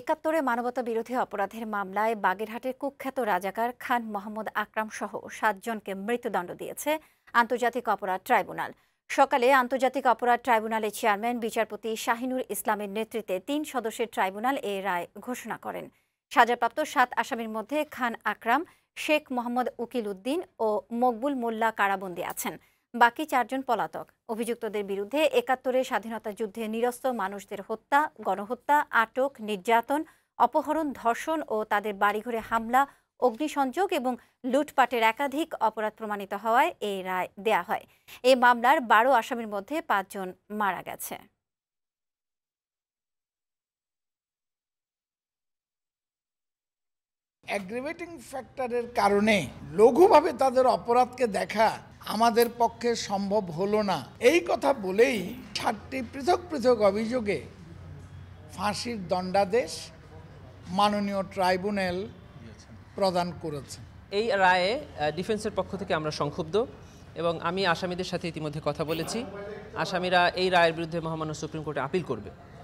একাত্তরে মানবতা বিরোধী অপরাধের মামলায় বাগেরহাটের কুখ্যাত রাজাকার খান মোহাম্মদ আকরাম সহ সাতজনকে মৃত্যুদণ্ড দিয়েছে আন্তর্জাতিক অপরাধ ট্রাইব্যুনাল সকালে আন্তর্জাতিক অপরাধ ট্রাইব্যুনালের চেয়ারম্যান বিচারপতি শাহিনুর ইসলামের নেতৃত্বে তিন সদস্যের ট্রাইব্যুনাল এ রায় ঘোষণা করেন সাজাপ্রাপ্ত সাত আসামির মধ্যে খান আকরাম শেখ মোহাম্মদ উকিল উদ্দিন ও মকবুল মোল্লা কারাবন্দী আছেন বাকি চারজন পলাতক অভিযুক্তদের বিরুদ্ধে একাত্তরের স্বাধীনতা যুদ্ধে নিরস্ত মানুষদের হত্যা গণহত্যা আটক নির্যাতন অপহরণ ধর্ষণ ও তাদের বাড়িঘরে হামলা অগ্নিসংযোগ এবং লুটপাটের একাধিক অপরাধ প্রমাণিত হওয়ায় এই রায় দেয়া হয় এই মামলার বারো আসামির মধ্যে পাঁচজন মারা গেছে অ্যাগ্রিভেটিং ফ্যাক্টরের কারণে লঘুভাবে তাদের অপরাধকে দেখা আমাদের পক্ষে সম্ভব হলো না এই কথা বলেই সাতটি পৃথক পৃথক অভিযোগে ফাঁসির দণ্ডাদেশ মাননীয় ট্রাইব্যুনাল প্রদান করেছে এই রায়ে ডিফেন্সের পক্ষ থেকে আমরা সংক্ষুব্ধ এবং আমি আসামিদের সাথে ইতিমধ্যে কথা বলেছি আসামিরা এই রায়ের বিরুদ্ধে মহামান্য সুপ্রিম কোর্টে আপিল করবে